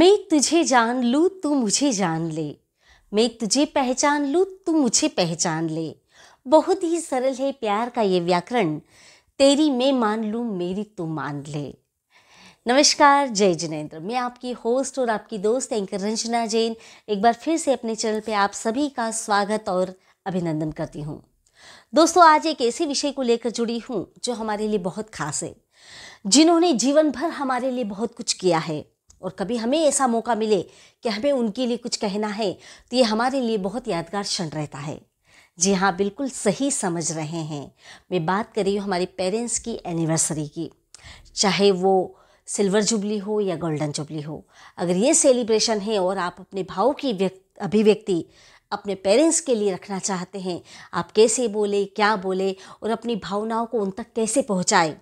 मैं तुझे जान लूँ तू मुझे जान ले मैं तुझे पहचान लूँ तू मुझे पहचान ले बहुत ही सरल है प्यार का ये व्याकरण तेरी मैं मान लूँ मेरी तू मान ले नमस्कार जय जिनेन्द्र मैं आपकी होस्ट और आपकी दोस्त एंकर रंजना जैन एक बार फिर से अपने चैनल पे आप सभी का स्वागत और अभिनंदन करती हूँ दोस्तों आज एक ऐसे विषय को लेकर जुड़ी हूँ जो हमारे लिए बहुत खास है जिन्होंने जीवन भर हमारे लिए बहुत कुछ किया है और कभी हमें ऐसा मौका मिले कि हमें उनके लिए कुछ कहना है तो ये हमारे लिए बहुत यादगार क्षण रहता है जी हाँ बिल्कुल सही समझ रहे हैं मैं बात कर रही हूँ हमारे पेरेंट्स की एनिवर्सरी की चाहे वो सिल्वर जुबली हो या गोल्डन जुबली हो अगर ये सेलिब्रेशन है और आप अपने भाव की अभिव्यक्ति अपने पेरेंट्स के लिए रखना चाहते हैं आप कैसे बोले क्या बोले और अपनी भावनाओं को उन तक कैसे पहुँचाएँ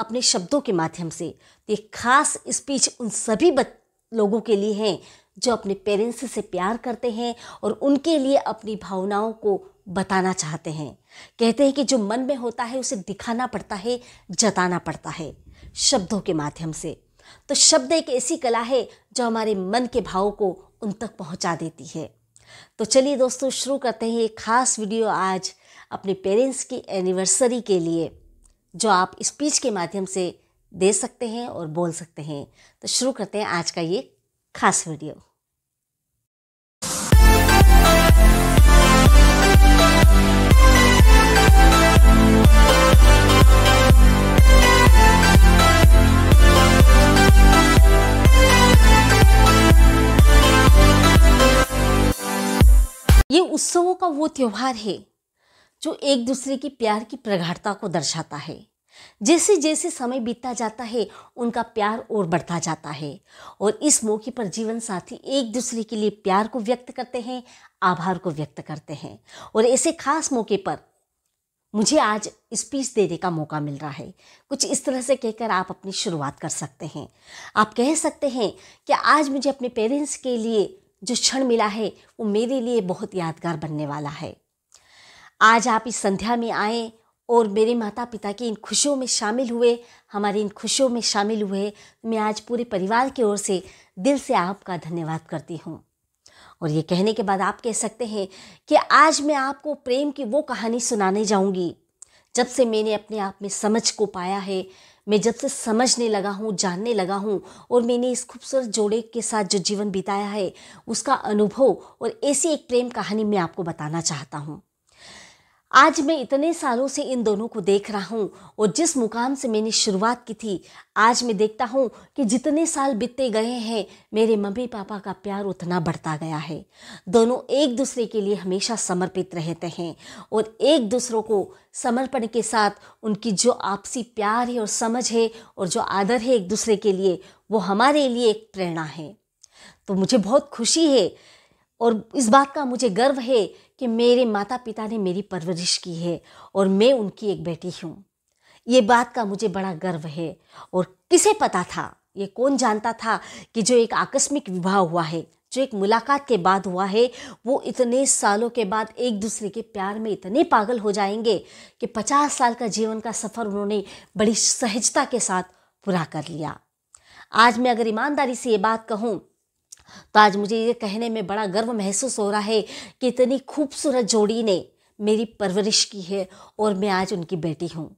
अपने शब्दों के माध्यम से ये तो खास स्पीच उन सभी बच लोगों के लिए हैं जो अपने पेरेंट्स से प्यार करते हैं और उनके लिए अपनी भावनाओं को बताना चाहते हैं कहते हैं कि जो मन में होता है उसे दिखाना पड़ता है जताना पड़ता है शब्दों के माध्यम से तो शब्द एक ऐसी कला है जो हमारे मन के भावों को उन तक पहुंचा देती है तो चलिए दोस्तों शुरू करते हैं ये खास वीडियो आज अपने पेरेंट्स की एनिवर्सरी के लिए जो आप स्पीच के माध्यम से दे सकते हैं और बोल सकते हैं तो शुरू करते हैं आज का ये खास वीडियो ये उत्सवों का वो त्यौहार है जो एक दूसरे की प्यार की प्रगाढ़ता को दर्शाता है जैसे जैसे समय बीतता जाता है उनका प्यार और बढ़ता जाता है और इस मौके पर जीवन साथी एक दूसरे के लिए प्यार को व्यक्त करते हैं आभार को व्यक्त करते हैं और ऐसे खास मौके पर मुझे आज स्पीच देने का मौका मिल रहा है कुछ इस तरह से कहकर आप अपनी शुरुआत कर सकते हैं आप कह सकते हैं कि आज मुझे अपने पेरेंट्स के लिए जो क्षण मिला है वो मेरे लिए बहुत यादगार बनने वाला है आज आप इस संध्या में आए और मेरे माता पिता की इन खुशियों में शामिल हुए हमारी इन खुशियों में शामिल हुए मैं आज पूरे परिवार की ओर से दिल से आपका धन्यवाद करती हूँ और ये कहने के बाद आप कह सकते हैं कि आज मैं आपको प्रेम की वो कहानी सुनाने जाऊँगी जब से मैंने अपने आप में समझ को पाया है मैं जब से समझने लगा हूँ जानने लगा हूँ और मैंने इस खूबसूरत जोड़े के साथ जो जीवन बिताया है उसका अनुभव और ऐसी एक प्रेम कहानी मैं आपको बताना चाहता हूँ आज मैं इतने सालों से इन दोनों को देख रहा हूँ और जिस मुकाम से मैंने शुरुआत की थी आज मैं देखता हूँ कि जितने साल बीतते गए हैं मेरे मम्मी पापा का प्यार उतना बढ़ता गया है दोनों एक दूसरे के लिए हमेशा समर्पित रहते हैं और एक दूसरों को समर्पण के साथ उनकी जो आपसी प्यार है और समझ है और जो आदर है एक दूसरे के लिए वो हमारे लिए एक प्रेरणा है तो मुझे बहुत खुशी है और इस बात का मुझे गर्व है कि मेरे माता पिता ने मेरी परवरिश की है और मैं उनकी एक बेटी हूँ ये बात का मुझे बड़ा गर्व है और किसे पता था ये कौन जानता था कि जो एक आकस्मिक विवाह हुआ है जो एक मुलाकात के बाद हुआ है वो इतने सालों के बाद एक दूसरे के प्यार में इतने पागल हो जाएंगे कि पचास साल का जीवन का सफ़र उन्होंने बड़ी सहजता के साथ पूरा कर लिया आज मैं अगर ईमानदारी से ये बात कहूँ तो आज मुझे ये कहने में बड़ा गर्व महसूस हो रहा है कि इतनी खूबसूरत जोड़ी ने मेरी परवरिश की है और मैं आज उनकी बेटी हूँ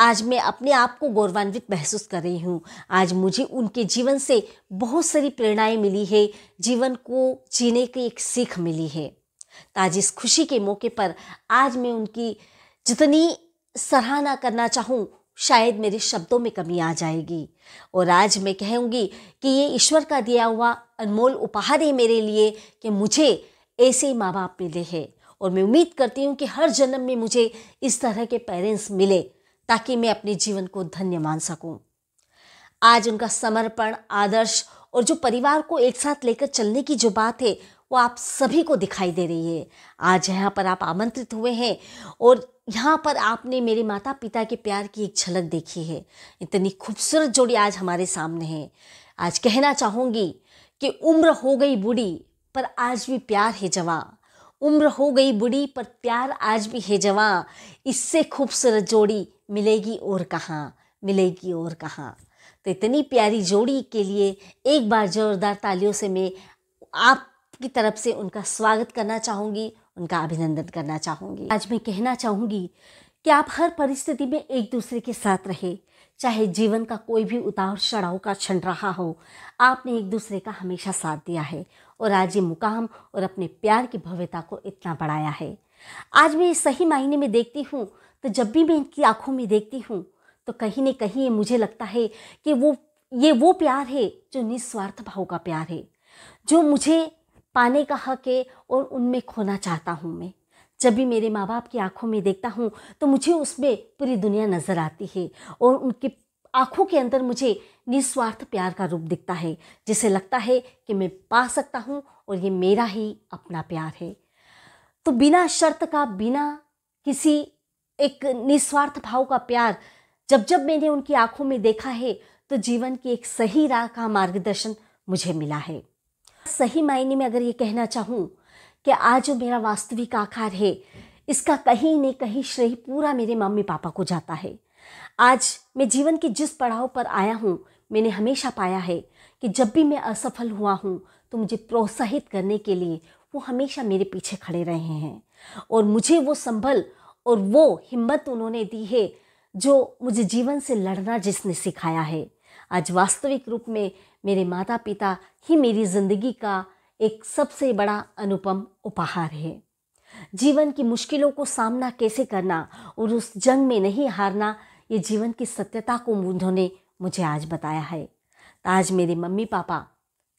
आज मैं अपने आप को गौरवान्वित महसूस कर रही हूँ आज मुझे उनके जीवन से बहुत सारी प्रेरणाएं मिली है जीवन को जीने की एक सीख मिली है तो आज इस खुशी के मौके पर आज मैं उनकी जितनी सराहना करना चाहूँ शायद मेरे शब्दों में कमी आ जाएगी और आज मैं कहूँगी कि ये ईश्वर का दिया हुआ अनमोल उपहार है मेरे लिए कि मुझे ऐसे माँ बाप मिले हैं और मैं उम्मीद करती हूँ कि हर जन्म में मुझे इस तरह के पेरेंट्स मिले ताकि मैं अपने जीवन को धन्य मान सकूँ आज उनका समर्पण आदर्श और जो परिवार को एक साथ लेकर चलने की जो बात है वो आप सभी को दिखाई दे रही है आज यहाँ पर आप आमंत्रित हुए हैं और यहाँ पर आपने मेरे माता पिता के प्यार की एक झलक देखी है इतनी खूबसूरत जोड़ी आज हमारे सामने है आज कहना चाहूँगी कि उम्र हो गई बूढ़ी पर आज भी प्यार है जवा उम्र हो गई बूढ़ी पर प्यार आज भी है जवा इससे खूबसूरत जोड़ी मिलेगी और कहाँ मिलेगी और कहाँ तो इतनी प्यारी जोड़ी के लिए एक बार ज़ोरदार तालियों से मैं आप की तरफ से उनका स्वागत करना चाहूँगी उनका अभिनंदन करना चाहूँगी आज मैं कहना चाहूँगी कि आप हर परिस्थिति में एक दूसरे के साथ रहे चाहे जीवन का कोई भी उतार चढ़ाव का क्षण रहा हो आपने एक दूसरे का हमेशा साथ दिया है और आज ये मुकाम और अपने प्यार की भव्यता को इतना बढ़ाया है आज मैं सही मायने में देखती हूँ तो जब भी मैं इनकी आंखों में देखती हूँ तो कहीं ना कहीं मुझे लगता है कि वो ये वो प्यार है जो निस्वार्थ भाव का प्यार है जो मुझे पाने का हक है और उनमें खोना चाहता हूँ मैं जब भी मेरे माँ बाप की आँखों में देखता हूँ तो मुझे उसमें पूरी दुनिया नज़र आती है और उनके आँखों के अंदर मुझे निस्वार्थ प्यार का रूप दिखता है जिसे लगता है कि मैं पा सकता हूँ और ये मेरा ही अपना प्यार है तो बिना शर्त का बिना किसी एक निस्वार्थ भाव का प्यार जब जब मैंने उनकी आँखों में देखा है तो जीवन की एक सही राह का मार्गदर्शन मुझे मिला है सही मायने में अगर ये कहना चाहूँ कि आज जो मेरा वास्तविक आकार है इसका कहीं न कहीं श्रेय पूरा मेरे मम्मी पापा को जाता है आज मैं जीवन के जिस पड़ाव पर आया हूँ मैंने हमेशा पाया है कि जब भी मैं असफल हुआ हूँ तो मुझे प्रोत्साहित करने के लिए वो हमेशा मेरे पीछे खड़े रहे हैं और मुझे वो संभल और वो हिम्मत उन्होंने दी है जो मुझे जीवन से लड़ना जिसने सिखाया है आज वास्तविक रूप में मेरे माता पिता ही मेरी ज़िंदगी का एक सबसे बड़ा अनुपम उपहार है जीवन की मुश्किलों को सामना कैसे करना और उस जंग में नहीं हारना ये जीवन की सत्यता को उन्होंने मुझे आज बताया है आज मेरे मम्मी पापा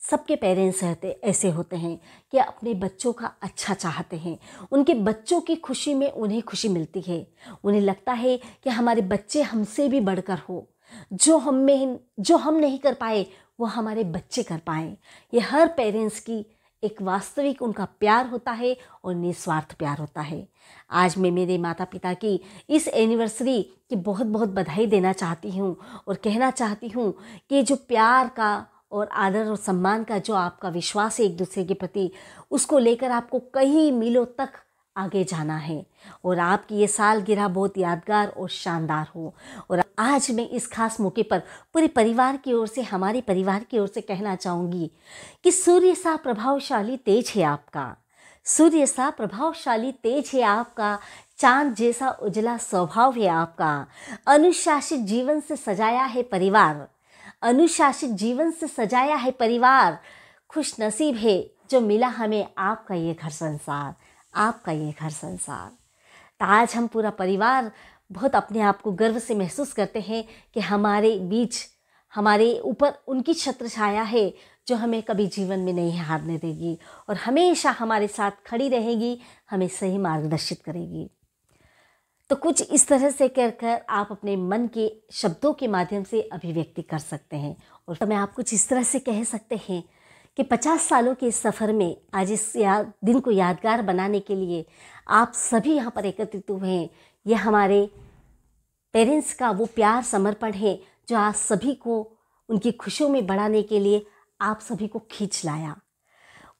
सबके पेरेंट्स रहते ऐसे होते हैं कि अपने बच्चों का अच्छा चाहते हैं उनके बच्चों की खुशी में उन्हें खुशी मिलती है उन्हें लगता है कि हमारे बच्चे हमसे भी बढ़कर हो जो हम में जो हम नहीं कर पाए वो हमारे बच्चे कर पाएँ ये हर पेरेंट्स की एक वास्तविक उनका प्यार होता है और निस्वार्थ प्यार होता है आज मैं मेरे माता पिता की इस एनिवर्सरी की बहुत बहुत बधाई देना चाहती हूँ और कहना चाहती हूँ कि जो प्यार का और आदर और सम्मान का जो आपका विश्वास है एक दूसरे के प्रति उसको लेकर आपको कई मीलों तक आगे जाना है और आपकी ये सालगिरह बहुत यादगार और शानदार हो और आज मैं इस खास मौके पर पूरे परिवार की ओर से हमारे परिवार की ओर से कहना चाहूँगी कि सूर्य सा प्रभावशाली तेज है आपका सूर्य सा प्रभावशाली तेज है आपका चांद जैसा उजला स्वभाव है आपका अनुशासित जीवन से सजाया है परिवार अनुशासित जीवन से सजाया है परिवार खुश नसीब है जो मिला हमें आपका ये घर संसार आपका ये घर संसार तो आज हम पूरा परिवार बहुत अपने आप को गर्व से महसूस करते हैं कि हमारे बीच हमारे ऊपर उनकी छत्र छाया है जो हमें कभी जीवन में नहीं हारने देगी और हमेशा हमारे साथ खड़ी रहेगी हमें सही मार्गदर्शित करेगी तो कुछ इस तरह से कहकर आप अपने मन के शब्दों के माध्यम से अभिव्यक्ति कर सकते हैं और तो मैं आप कुछ इस तरह से कह सकते हैं कि 50 सालों के इस सफ़र में आज इस याद दिन को यादगार बनाने के लिए आप सभी यहाँ पर एकत्रित हुए हैं यह हमारे पेरेंट्स का वो प्यार समर्पण है जो आज सभी को उनकी खुशियों में बढ़ाने के लिए आप सभी को खींच लाया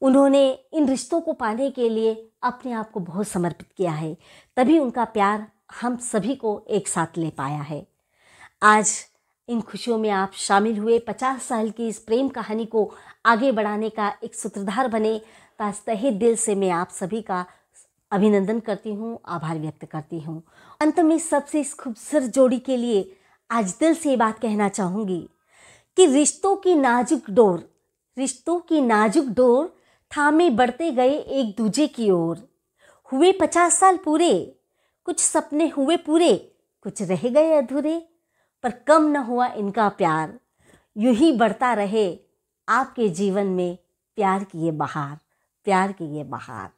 उन्होंने इन रिश्तों को पाने के लिए अपने आप को बहुत समर्पित किया है तभी उनका प्यार हम सभी को एक साथ ले पाया है आज इन खुशियों में आप शामिल हुए पचास साल की इस प्रेम कहानी को आगे बढ़ाने का एक सूत्रधार बने तहे दिल से मैं आप सभी का अभिनंदन करती हूँ आभार व्यक्त करती हूँ अंत में सबसे इस खूबसूरत जोड़ी के लिए आज दिल से ये बात कहना चाहूँगी कि रिश्तों की नाजुक डोर रिश्तों की नाजुक डोर थामे बढ़ते गए एक दूजे की ओर हुए पचास साल पूरे कुछ सपने हुए पूरे कुछ रह गए अधूरे पर कम न हुआ इनका प्यार यूं ही बढ़ता रहे आपके जीवन में प्यार की ये बहार प्यार की ये बहार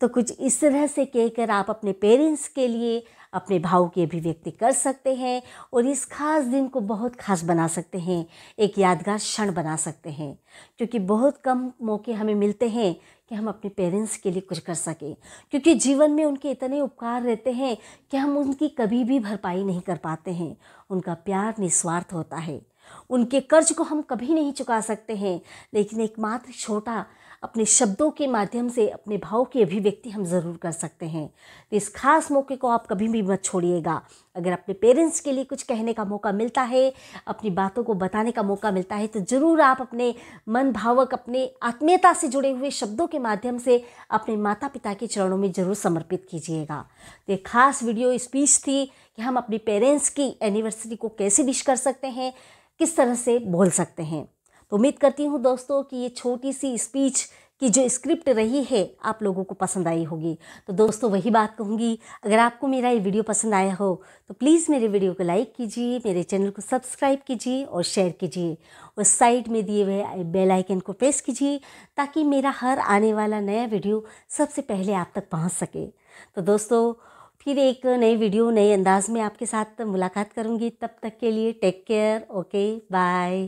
तो कुछ इस तरह से कहकर आप अपने पेरेंट्स के लिए अपने भाव की अभिव्यक्ति कर सकते हैं और इस खास दिन को बहुत खास बना सकते हैं एक यादगार क्षण बना सकते हैं क्योंकि बहुत कम मौके हमें मिलते हैं कि हम अपने पेरेंट्स के लिए कुछ कर सकें क्योंकि जीवन में उनके इतने उपकार रहते हैं कि हम उनकी कभी भी भरपाई नहीं कर पाते हैं उनका प्यार निस्वार्थ होता है उनके कर्ज को हम कभी नहीं चुका सकते हैं लेकिन एकमात्र छोटा अपने शब्दों के माध्यम से अपने भाव की अभिव्यक्ति हम ज़रूर कर सकते हैं तो इस खास मौके को आप कभी भी मत छोड़िएगा अगर अपने पेरेंट्स के लिए कुछ कहने का मौका मिलता है अपनी बातों को बताने का मौका मिलता है तो ज़रूर आप अपने मन भावक अपने आत्मीयता से जुड़े हुए शब्दों के माध्यम से अपने माता पिता के चरणों में ज़रूर समर्पित कीजिएगा तो एक खास वीडियो स्पीच थी कि हम अपने पेरेंट्स की एनिवर्सरी को कैसे विश कर सकते हैं किस तरह से बोल सकते हैं तो उम्मीद करती हूँ दोस्तों कि ये छोटी सी स्पीच की जो स्क्रिप्ट रही है आप लोगों को पसंद आई होगी तो दोस्तों वही बात कहूँगी अगर आपको मेरा ये वीडियो पसंद आया हो तो प्लीज़ मेरे वीडियो को लाइक कीजिए मेरे चैनल को सब्सक्राइब कीजिए और शेयर कीजिए उस साइड में दिए हुए बेल आइकन को प्रेस कीजिए ताकि मेरा हर आने वाला नया वीडियो सबसे पहले आप तक पहुँच सके तो दोस्तों फिर एक नई वीडियो नए अंदाज में आपके साथ मुलाकात करूँगी तब तक के लिए टेक केयर ओके बाय